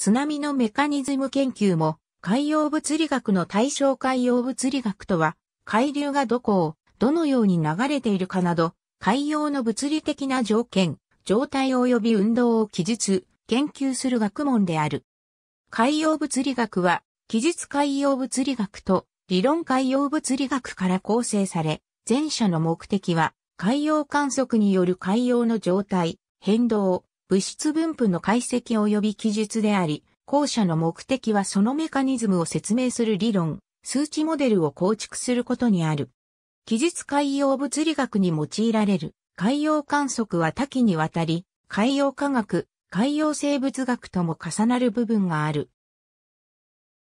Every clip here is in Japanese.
津波のメカニズム研究も、海洋物理学の対象海洋物理学とは、海流がどこを、どのように流れているかなど、海洋の物理的な条件、状態及び運動を記述、研究する学問である。海洋物理学は、記述海洋物理学と理論海洋物理学から構成され、前者の目的は、海洋観測による海洋の状態、変動、物質分布の解析及び記述であり、後者の目的はそのメカニズムを説明する理論、数値モデルを構築することにある。記述海洋物理学に用いられる海洋観測は多岐にわたり、海洋科学、海洋生物学とも重なる部分がある。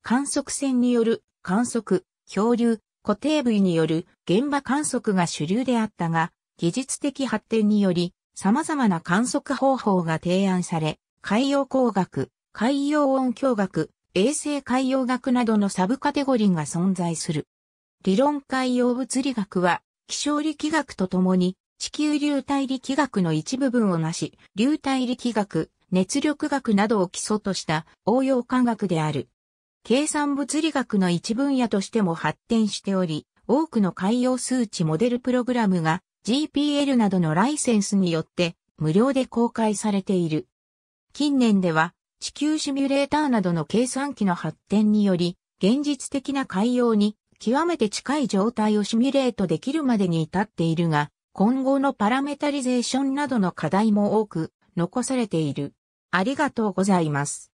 観測船による観測、漂流、固定部位による現場観測が主流であったが、技術的発展により様々な観測方法が提案され、海洋工学、海洋音響学、衛星海洋学などのサブカテゴリーが存在する。理論海洋物理学は、気象力学とともに、地球流体力学の一部分をなし、流体力学、熱力学などを基礎とした応用科学である。計算物理学の一分野としても発展しており、多くの海洋数値モデルプログラムが GPL などのライセンスによって無料で公開されている。近年では地球シミュレーターなどの計算機の発展により現実的な海洋に極めて近い状態をシミュレートできるまでに至っているが、今後のパラメタリゼーションなどの課題も多く残されている。ありがとうございます。